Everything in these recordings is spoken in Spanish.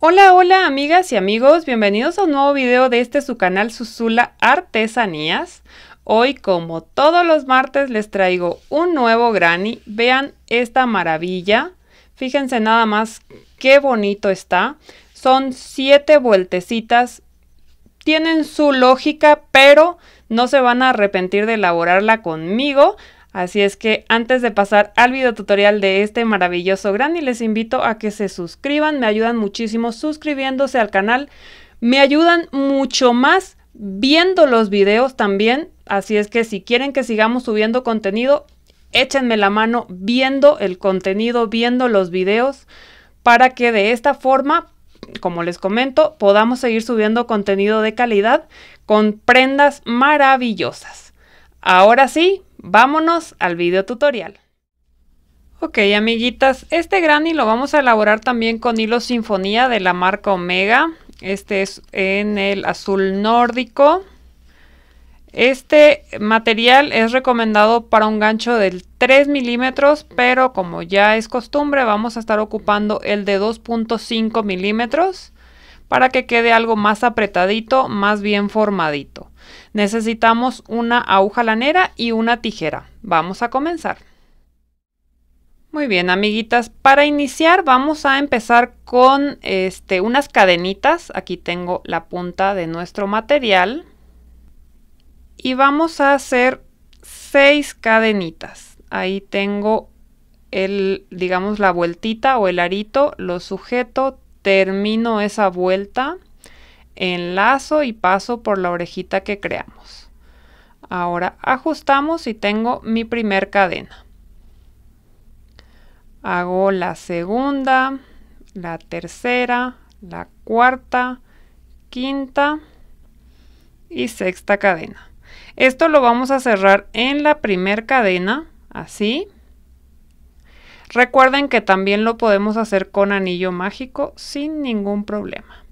Hola, hola amigas y amigos, bienvenidos a un nuevo video de este su canal Susula Artesanías. Hoy como todos los martes les traigo un nuevo granny, vean esta maravilla, fíjense nada más qué bonito está, son siete vueltecitas, tienen su lógica pero no se van a arrepentir de elaborarla conmigo, Así es que antes de pasar al video tutorial de este maravilloso Granny, les invito a que se suscriban, me ayudan muchísimo suscribiéndose al canal, me ayudan mucho más viendo los videos también, así es que si quieren que sigamos subiendo contenido, échenme la mano viendo el contenido, viendo los videos, para que de esta forma, como les comento, podamos seguir subiendo contenido de calidad con prendas maravillosas. Ahora sí, Vámonos al video tutorial. Ok amiguitas, este granny lo vamos a elaborar también con hilo sinfonía de la marca Omega. Este es en el azul nórdico. Este material es recomendado para un gancho del 3 milímetros, pero como ya es costumbre vamos a estar ocupando el de 2.5 milímetros para que quede algo más apretadito, más bien formadito. Necesitamos una aguja lanera y una tijera. Vamos a comenzar. Muy bien, amiguitas. Para iniciar vamos a empezar con este, unas cadenitas. Aquí tengo la punta de nuestro material. Y vamos a hacer seis cadenitas. Ahí tengo el, digamos, la vueltita o el arito, lo sujeto, termino esa vuelta enlazo y paso por la orejita que creamos. Ahora ajustamos y tengo mi primer cadena. Hago la segunda, la tercera, la cuarta, quinta y sexta cadena. Esto lo vamos a cerrar en la primer cadena, así. Recuerden que también lo podemos hacer con anillo mágico sin ningún problema.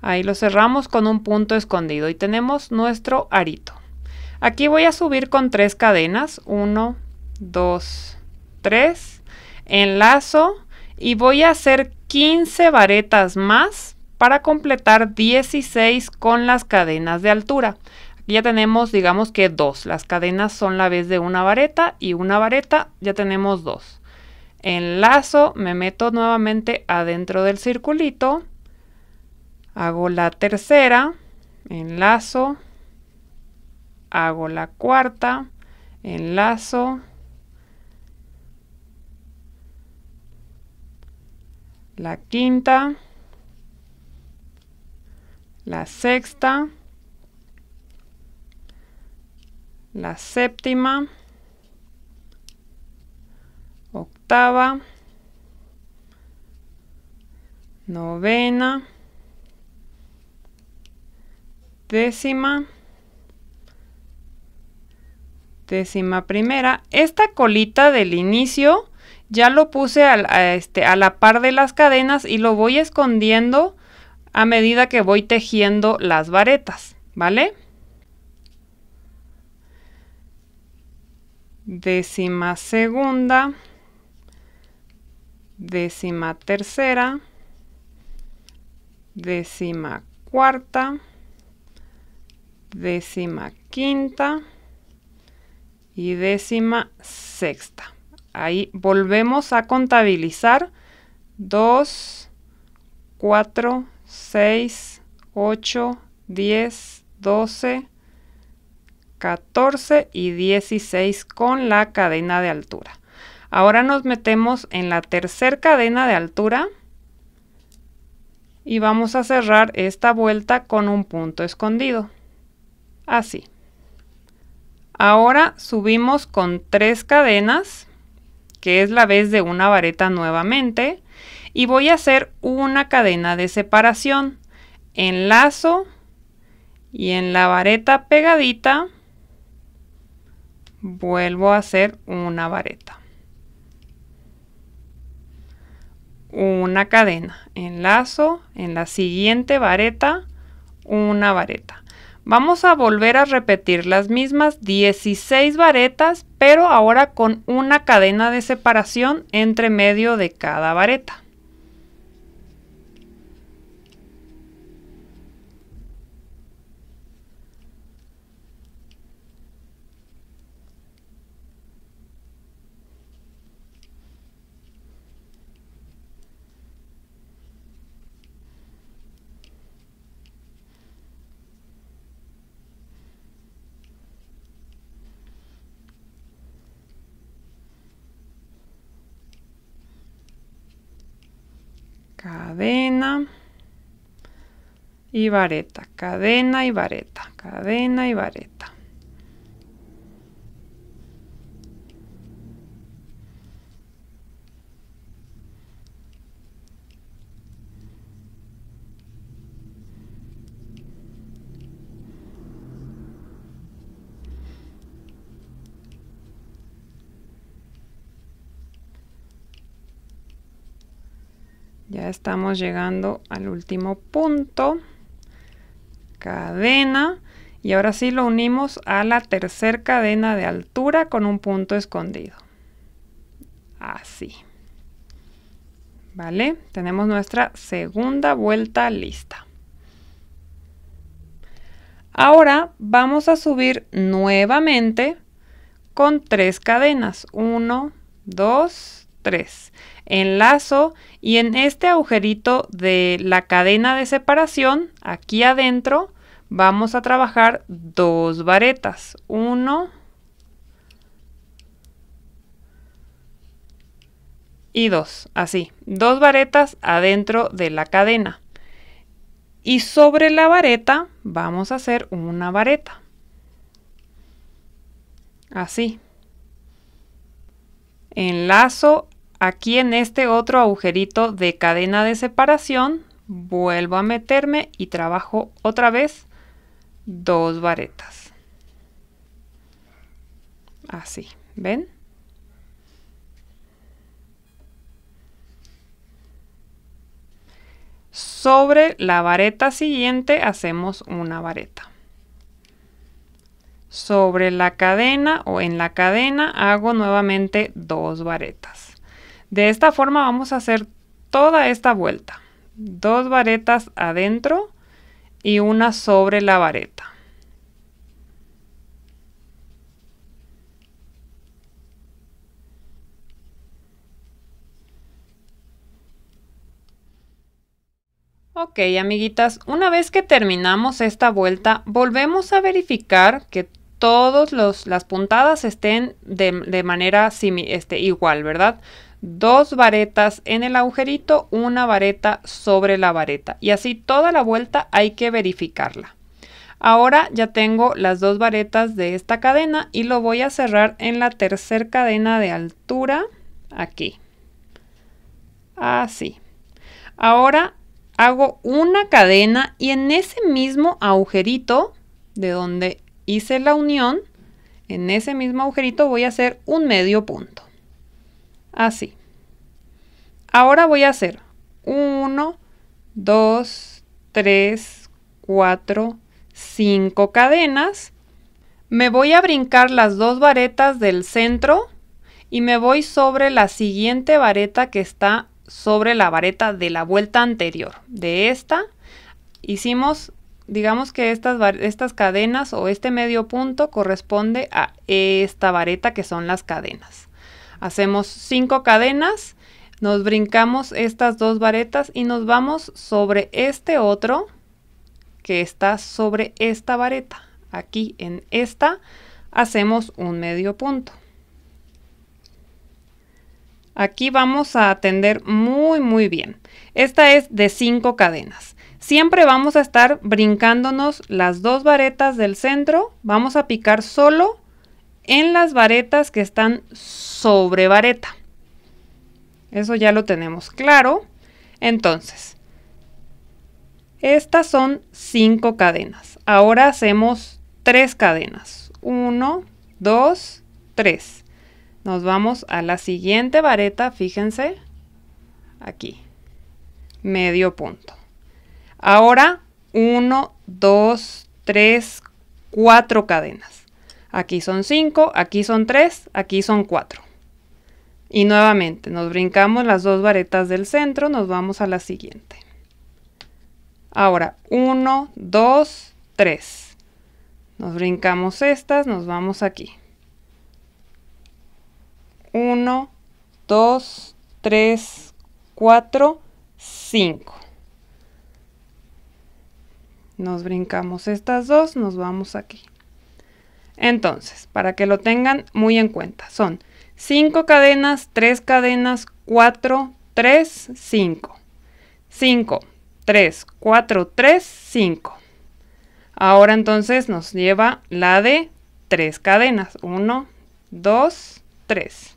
Ahí lo cerramos con un punto escondido y tenemos nuestro arito. Aquí voy a subir con tres cadenas, 1, 2, 3, enlazo y voy a hacer 15 varetas más para completar 16 con las cadenas de altura. Aquí ya tenemos digamos que dos, las cadenas son la vez de una vareta y una vareta ya tenemos dos. Enlazo, me meto nuevamente adentro del circulito hago la tercera, enlazo, hago la cuarta, enlazo, la quinta, la sexta, la séptima, octava, novena, décima, décima primera. Esta colita del inicio ya lo puse a, este, a la par de las cadenas y lo voy escondiendo a medida que voy tejiendo las varetas, ¿vale? Décima segunda, décima tercera, décima cuarta, décima quinta y décima sexta. Ahí volvemos a contabilizar 2, 4, 6, 8, 10, 12, 14 y 16 con la cadena de altura. Ahora nos metemos en la tercera cadena de altura y vamos a cerrar esta vuelta con un punto escondido. Así. Ahora subimos con tres cadenas, que es la vez de una vareta nuevamente, y voy a hacer una cadena de separación. Enlazo y en la vareta pegadita vuelvo a hacer una vareta. Una cadena, enlazo, en la siguiente vareta, una vareta. Vamos a volver a repetir las mismas 16 varetas, pero ahora con una cadena de separación entre medio de cada vareta. cadena y vareta, cadena y vareta, cadena y vareta. Ya estamos llegando al último punto. Cadena. Y ahora sí lo unimos a la tercera cadena de altura con un punto escondido. Así. ¿Vale? Tenemos nuestra segunda vuelta lista. Ahora vamos a subir nuevamente con tres cadenas. 1, 2, Enlazo y en este agujerito de la cadena de separación, aquí adentro, vamos a trabajar dos varetas. uno y dos, así. Dos varetas adentro de la cadena. Y sobre la vareta vamos a hacer una vareta. Así. Enlazo aquí en este otro agujerito de cadena de separación vuelvo a meterme y trabajo otra vez dos varetas así ven sobre la vareta siguiente hacemos una vareta sobre la cadena o en la cadena hago nuevamente dos varetas de esta forma vamos a hacer toda esta vuelta. Dos varetas adentro y una sobre la vareta. Ok, amiguitas, una vez que terminamos esta vuelta, volvemos a verificar que todas las puntadas estén de, de manera este, igual, ¿verdad? dos varetas en el agujerito, una vareta sobre la vareta y así toda la vuelta hay que verificarla. Ahora ya tengo las dos varetas de esta cadena y lo voy a cerrar en la tercera cadena de altura aquí. Así. Ahora hago una cadena y en ese mismo agujerito de donde hice la unión, en ese mismo agujerito voy a hacer un medio punto así. Ahora voy a hacer 1, 2, 3, 4, 5 cadenas. Me voy a brincar las dos varetas del centro y me voy sobre la siguiente vareta que está sobre la vareta de la vuelta anterior. De esta hicimos, digamos que estas, estas cadenas o este medio punto corresponde a esta vareta que son las cadenas. Hacemos cinco cadenas, nos brincamos estas dos varetas y nos vamos sobre este otro que está sobre esta vareta. Aquí en esta hacemos un medio punto. Aquí vamos a atender muy muy bien. Esta es de cinco cadenas. Siempre vamos a estar brincándonos las dos varetas del centro. Vamos a picar solo en las varetas que están sobre vareta. Eso ya lo tenemos claro. Entonces, estas son 5 cadenas. Ahora hacemos 3 cadenas. 1, 2, 3. Nos vamos a la siguiente vareta, fíjense, aquí, medio punto. Ahora 1, 2, 3, 4 cadenas. Aquí son 5, aquí son 3, aquí son 4. Y nuevamente nos brincamos las dos varetas del centro, nos vamos a la siguiente. Ahora 1, 2, 3. Nos brincamos estas, nos vamos aquí. 1, 2, 3, 4, 5. Nos brincamos estas dos, nos vamos aquí. Entonces, para que lo tengan muy en cuenta, son 5 cadenas, 3 cadenas, 4, 3, 5. 5, 3, 4, 3, 5. Ahora entonces nos lleva la de 3 cadenas. 1, 2, 3.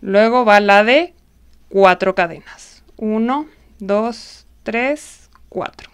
Luego va la de 4 cadenas. 1, 2, 3, 4.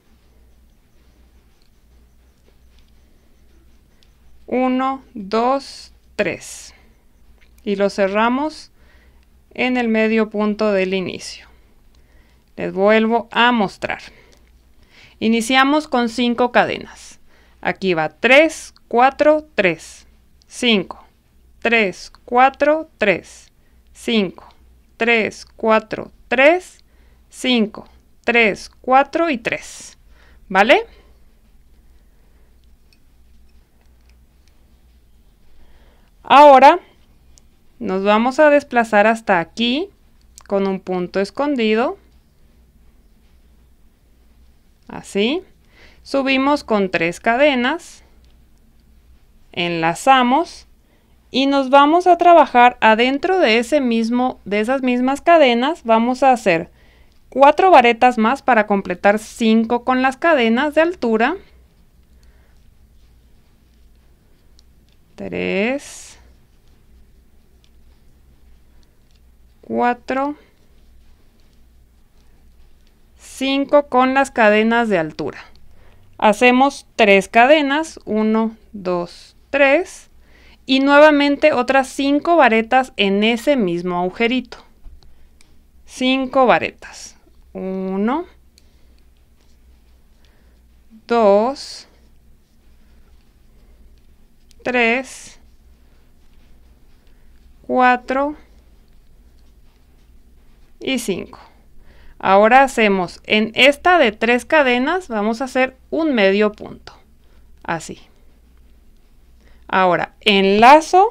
1, 2, 3. Y lo cerramos en el medio punto del inicio. Les vuelvo a mostrar. Iniciamos con 5 cadenas. Aquí va 3, 4, 3, 5, 3, 4, 3, 5, 3, 4, 3, 5, 3, 4 y 3. ¿Vale? Ahora nos vamos a desplazar hasta aquí con un punto escondido. Así. Subimos con tres cadenas. Enlazamos. Y nos vamos a trabajar adentro de, ese mismo, de esas mismas cadenas. Vamos a hacer cuatro varetas más para completar cinco con las cadenas de altura. Tres. 4, 5 con las cadenas de altura. Hacemos 3 cadenas, 1, 2, 3 y nuevamente otras 5 varetas en ese mismo agujerito. 5 varetas. 1, 2, 3, 4, y 5. Ahora hacemos en esta de tres cadenas, vamos a hacer un medio punto. Así. Ahora, enlazo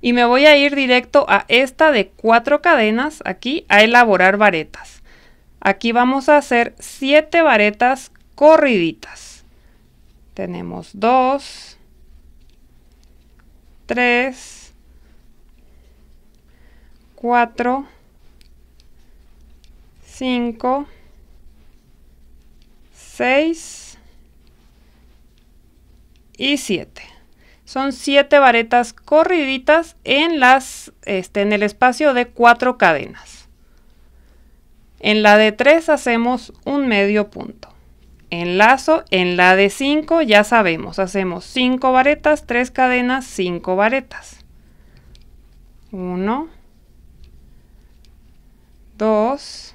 y me voy a ir directo a esta de cuatro cadenas aquí a elaborar varetas. Aquí vamos a hacer siete varetas corriditas. Tenemos 2, 3, 4, 5, 6 y 7. Son 7 varetas corriditas en, las, este, en el espacio de 4 cadenas. En la de 3 hacemos un medio punto. Enlazo en la de 5, ya sabemos, hacemos 5 varetas, 3 cadenas, 5 varetas. 1, 2,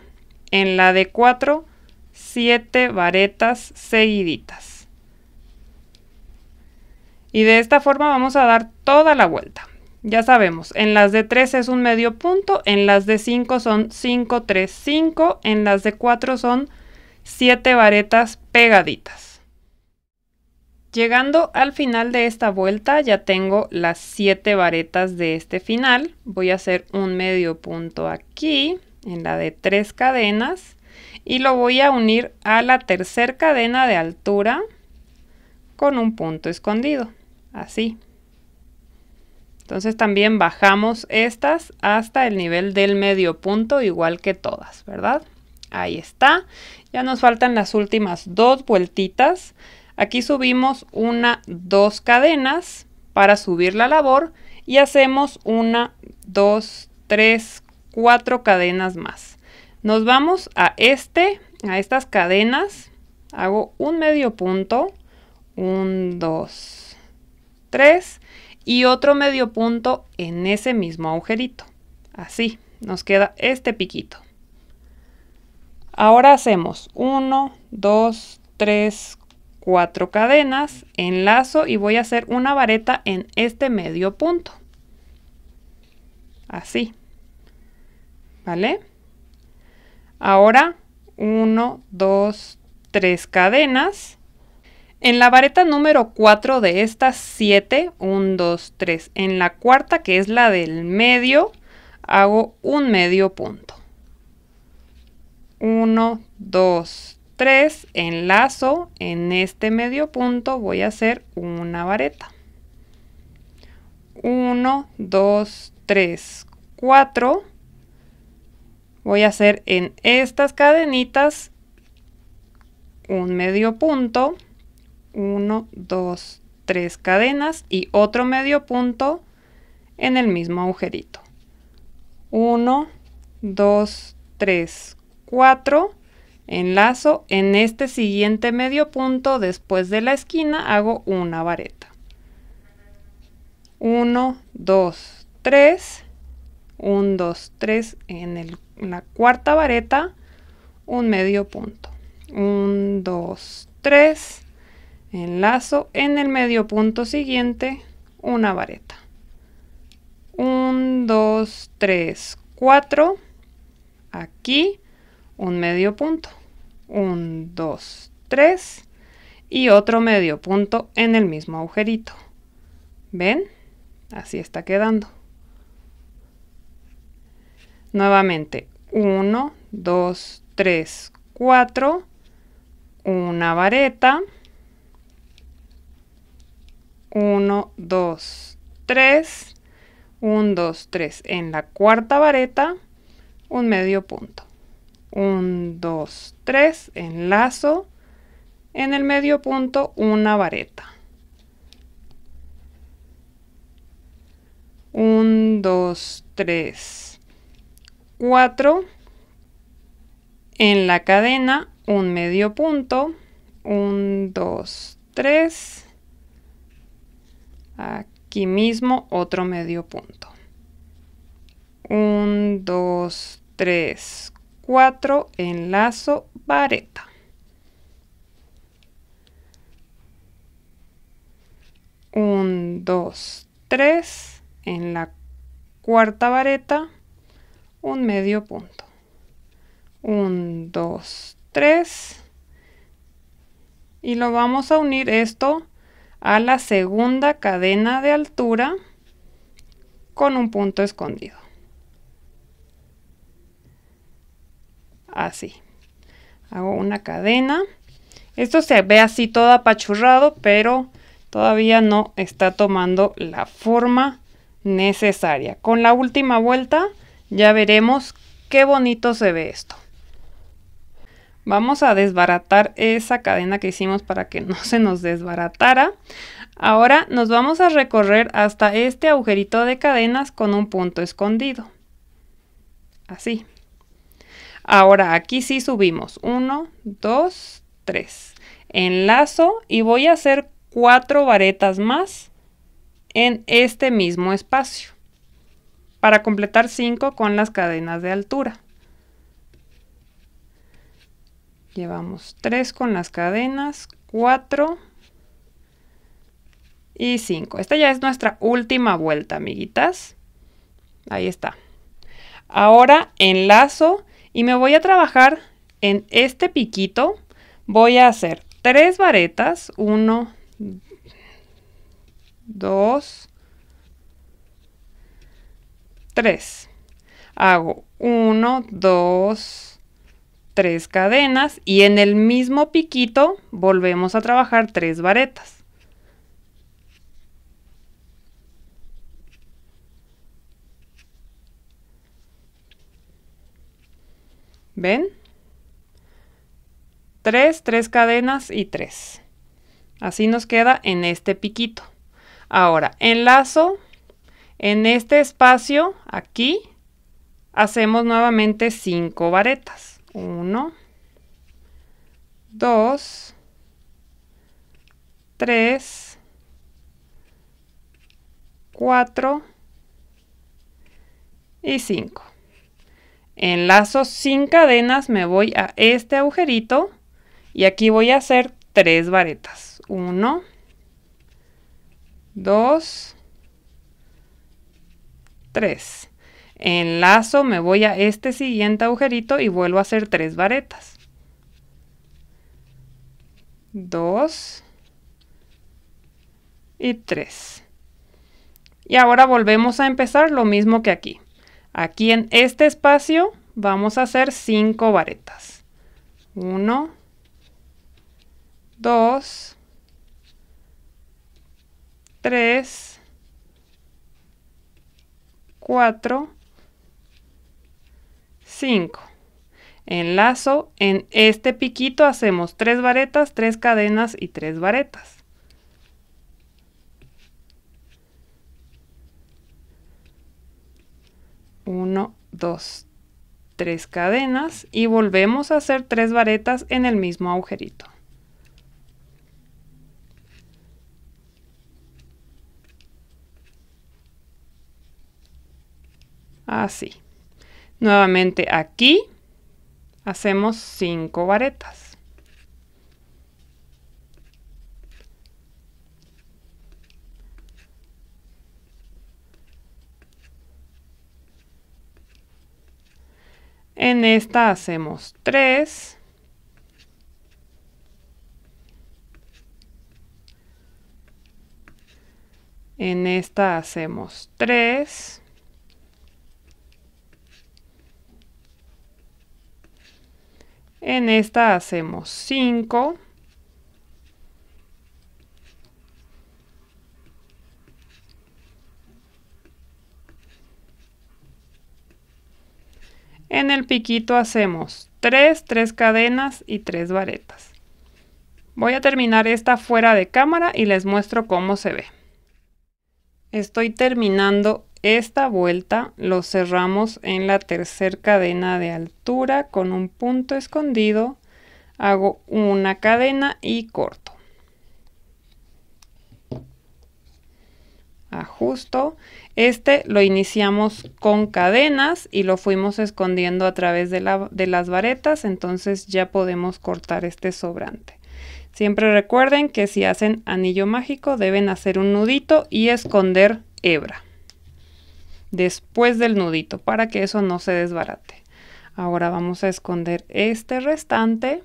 en la de 4, 7 varetas seguiditas. Y de esta forma vamos a dar toda la vuelta. Ya sabemos, en las de 3 es un medio punto, en las de 5 son 5, 3, 5, en las de 4 son 7 varetas pegaditas. Llegando al final de esta vuelta ya tengo las 7 varetas de este final. Voy a hacer un medio punto aquí, en la de tres cadenas y lo voy a unir a la tercera cadena de altura con un punto escondido, así. Entonces también bajamos estas hasta el nivel del medio punto, igual que todas, ¿verdad? Ahí está. Ya nos faltan las últimas dos vueltitas. Aquí subimos una, dos cadenas para subir la labor y hacemos una, dos, tres cuatro cadenas más. Nos vamos a este, a estas cadenas, hago un medio punto, un, dos, tres, y otro medio punto en ese mismo agujerito. Así, nos queda este piquito. Ahora hacemos 1, 2, 3, cuatro cadenas, enlazo y voy a hacer una vareta en este medio punto. Así. ¿vale? Ahora 1, 2, 3 cadenas. En la vareta número 4 de estas 7, 1, 2, 3, en la cuarta que es la del medio, hago un medio punto. 1, 2, 3, enlazo, en este medio punto voy a hacer una vareta. 1, 2, 3, 4 voy a hacer en estas cadenitas un medio punto, 1, 2, 3 cadenas y otro medio punto en el mismo agujerito. 1, 2, 3, 4, enlazo en este siguiente medio punto después de la esquina hago una vareta. 1, 2, 3, 1, 2, 3 en el una cuarta vareta, un medio punto. 1, 2, 3, enlazo en el medio punto siguiente, una vareta. 1, 2, 3, 4, aquí un medio punto. 1, 2, 3 y otro medio punto en el mismo agujerito. ¿Ven? Así está quedando. Nuevamente, 1, 2, 3, 4, una vareta, 1, 2, 3, 1, 2, 3 en la cuarta vareta, un medio punto, 1, 2, 3 enlazo, en el medio punto una vareta. 1, 2, 3, 4 en la cadena, un medio punto, 1, 2, 3, aquí mismo otro medio punto. 1, 2, 3, 4, enlazo, vareta. 1, 2, 3, en la cuarta vareta, un medio punto. 1, 2, 3. Y lo vamos a unir esto a la segunda cadena de altura con un punto escondido. Así. Hago una cadena. Esto se ve así todo apachurrado, pero todavía no está tomando la forma necesaria. Con la última vuelta ya veremos qué bonito se ve esto. Vamos a desbaratar esa cadena que hicimos para que no se nos desbaratara. Ahora nos vamos a recorrer hasta este agujerito de cadenas con un punto escondido. Así. Ahora aquí sí subimos. 1, 2, 3. Enlazo y voy a hacer cuatro varetas más en este mismo espacio para completar 5 con las cadenas de altura. Llevamos 3 con las cadenas, 4 y 5. Esta ya es nuestra última vuelta, amiguitas. Ahí está. Ahora enlazo y me voy a trabajar en este piquito. Voy a hacer 3 varetas, 1, 2, 3. Hago 1, 2, 3 cadenas y en el mismo piquito volvemos a trabajar 3 varetas. ¿Ven? 3, 3 cadenas y 3. Así nos queda en este piquito. Ahora, enlazo en este espacio, aquí, hacemos nuevamente 5 varetas. 1, 2, 3, 4 y 5. Enlazo sin cadenas, me voy a este agujerito y aquí voy a hacer 3 varetas. 1, 2, 3. Enlazo, me voy a este siguiente agujerito y vuelvo a hacer 3 varetas. 2 y 3. Y ahora volvemos a empezar lo mismo que aquí. Aquí en este espacio vamos a hacer 5 varetas. 1, 2, 3, 4, 5. Enlazo, en este piquito hacemos 3 varetas, 3 cadenas y 3 varetas. 1, 2, 3 cadenas y volvemos a hacer tres varetas en el mismo agujerito. Así. Nuevamente aquí hacemos cinco varetas. En esta hacemos tres. En esta hacemos tres. En esta hacemos 5. En el piquito hacemos 3, 3 cadenas y 3 varetas. Voy a terminar esta fuera de cámara y les muestro cómo se ve. Estoy terminando esta vuelta lo cerramos en la tercera cadena de altura con un punto escondido, hago una cadena y corto. Ajusto. Este lo iniciamos con cadenas y lo fuimos escondiendo a través de, de las varetas, entonces ya podemos cortar este sobrante. Siempre recuerden que si hacen anillo mágico deben hacer un nudito y esconder hebra después del nudito para que eso no se desbarate. Ahora vamos a esconder este restante.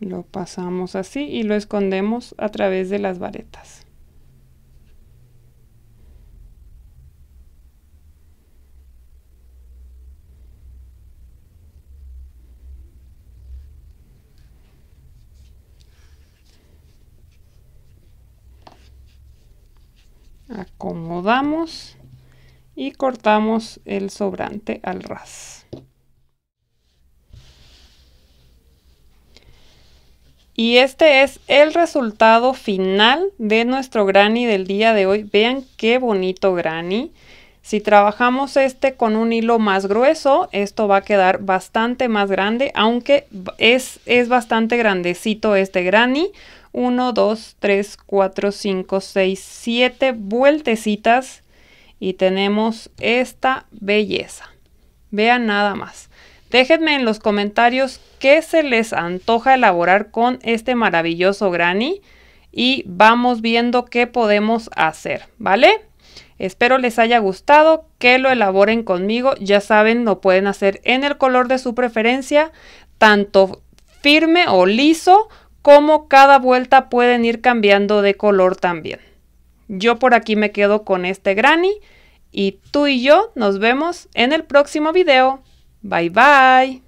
Lo pasamos así y lo escondemos a través de las varetas. acomodamos y cortamos el sobrante al ras. Y este es el resultado final de nuestro granny del día de hoy. Vean qué bonito granny. Si trabajamos este con un hilo más grueso, esto va a quedar bastante más grande, aunque es, es bastante grandecito este granny, 1, 2, 3, 4, 5, 6, 7 vueltecitas y tenemos esta belleza. Vean nada más. Déjenme en los comentarios qué se les antoja elaborar con este maravilloso granny y vamos viendo qué podemos hacer, ¿vale? Espero les haya gustado, que lo elaboren conmigo. Ya saben, lo pueden hacer en el color de su preferencia, tanto firme o liso cómo cada vuelta pueden ir cambiando de color también. Yo por aquí me quedo con este granny y tú y yo nos vemos en el próximo video. Bye bye.